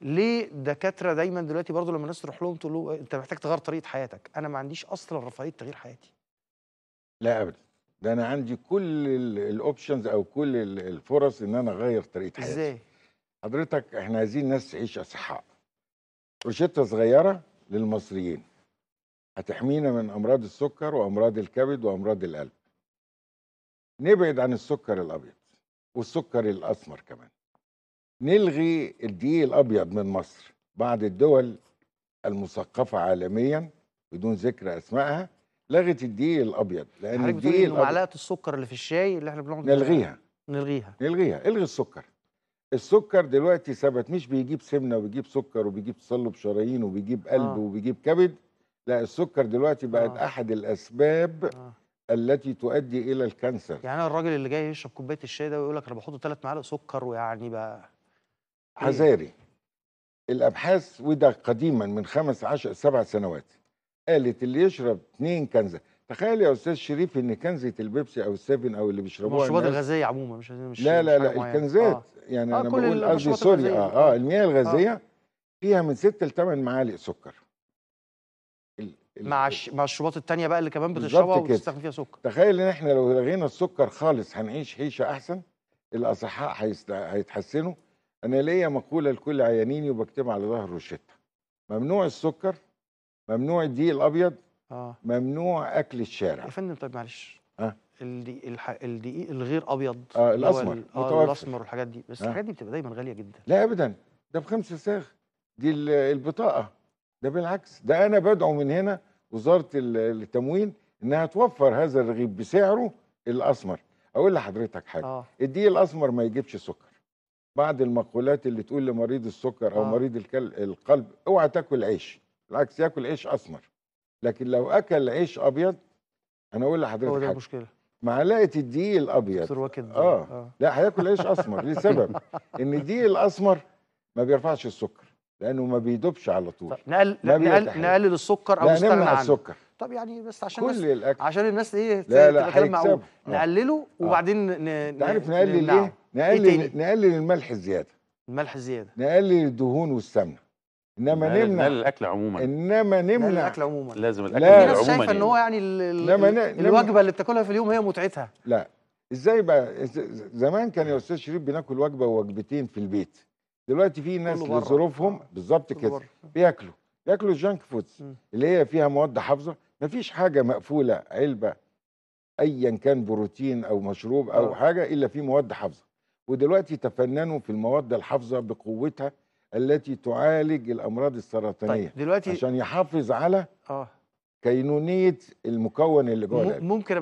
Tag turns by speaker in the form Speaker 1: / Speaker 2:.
Speaker 1: ليه دكاتره دايما دلوقتي برضو لما الناس تروح لهم تقول له انت محتاج تغير طريقه حياتك انا ما عنديش اصلا رفاهيه تغيير حياتي
Speaker 2: لا ابدا ده انا عندي كل الاوبشنز او كل الفرص ان انا اغير طريقه حياتي ازاي حضرتك احنا عايزين ناس تعيش اصحاء روشته صغيره للمصريين هتحمينا من امراض السكر وامراض الكبد وامراض القلب نبعد عن السكر الابيض والسكر الاسمر كمان نلغي الدقيق الابيض من مصر بعض الدول المثقفه عالميا بدون ذكر اسمائها لغت الدقيق الابيض لان الدقيق معلقه
Speaker 1: السكر اللي في الشاي اللي احنا بنقعد نلغيها
Speaker 2: نلغيها نلغيها الغي السكر السكر دلوقتي ثبت مش بيجيب سمنه وبيجيب سكر وبيجيب تصلب شرايين وبيجيب قلب آه. وبيجيب كبد لا السكر دلوقتي بقت آه. احد الاسباب آه. التي تؤدي الى الكانسر
Speaker 1: يعني الراجل اللي جاي يشرب كوبايه الشاي ده ويقول لك انا بحط ثلاث معالق سكر ويعني بقى
Speaker 2: عزاري إيه. الابحاث وده قديما من خمس عشر سبع سنوات قالت اللي يشرب اثنين كنزه تخيل يا استاذ شريف ان كنزه البيبسي او السيفن او اللي بيشربوها المشروبات الغازيه
Speaker 1: عموما مش مش لا لا لا الكنزات آه. يعني آه انا بقول قصدي سوري اه
Speaker 2: اه المياه الغازيه آه. فيها من ست ل 8 معالق سكر ال ال
Speaker 1: مع ال مع الثانيه بقى اللي كمان بتشربها وبتستخدم فيها سكر
Speaker 2: تخيل ان احنا لو لغينا السكر خالص هنعيش عيشه احسن الاصحاء هيتحسنوا أنا ليا مقولة لكل عيانيني وبكتبها على ظهر روشتة ممنوع السكر ممنوع الدقيق الأبيض آه. ممنوع أكل الشارع يا
Speaker 1: فندم طيب معلش آه. الدقيق الغير ابيض اه الاسمر آه، الاسمر والحاجات دي بس آه. الحاجات دي بتبقى دايما غاليه جدا
Speaker 2: لا ابدا ده بخمسة ساخ دي البطاقه ده بالعكس ده انا بدعو من هنا وزاره التموين انها توفر هذا الرغيف بسعره الاسمر اقول لحضرتك حاجه آه. الدقيق الاسمر ما يجيبش سكر بعض المقولات اللي تقول لمريض السكر او آه. مريض القلب اوعى تاكل عيش بالعكس ياكل عيش اسمر لكن لو اكل عيش ابيض انا اقول لحضرتك هو ده مشكله معلقه الدقيق الابيض آه. اه لا هياكل عيش اسمر لسبب ان الدقيق الاسمر ما بيرفعش السكر لانه ما بيدوبش على طول نقل نقل نقلل السكر او نستغنى عنه السكر
Speaker 1: طب يعني بس عشان كل الناس الأكل. عشان الناس ايه لا لا معقول آه.
Speaker 2: نقلله آه. وبعدين نعرف عارف نقلل ايه نقلل إيه نقلل الملح الزياده الملح الزياده نقلل الدهون والسمنه انما نمنع نقلل الاكل عموما انما نمنع الاكل عموما لازم الاكل لا. عموما شايفه ان هو
Speaker 1: يعني, يعني الوجبه اللي بتاكلها في اليوم هي متعتها
Speaker 2: لا ازاي بقى زمان كان يا استاذ شريف بناكل وجبه ووجبتين في البيت دلوقتي في ناس لظروفهم آه. بالظبط كده بياكلوا ياكلوا جانك فودز اللي هي فيها مواد حافظه ما فيش حاجه مقفوله علبه ايا كان بروتين او مشروب او أوه. حاجه الا في مواد حافظه ودلوقتي تفننوا في المواد الحافظه بقوتها التي تعالج الامراض طيب، السرطانيه طيب دلوقتي عشان يحافظ على اه كينونيه المكون اللي جوه ممكن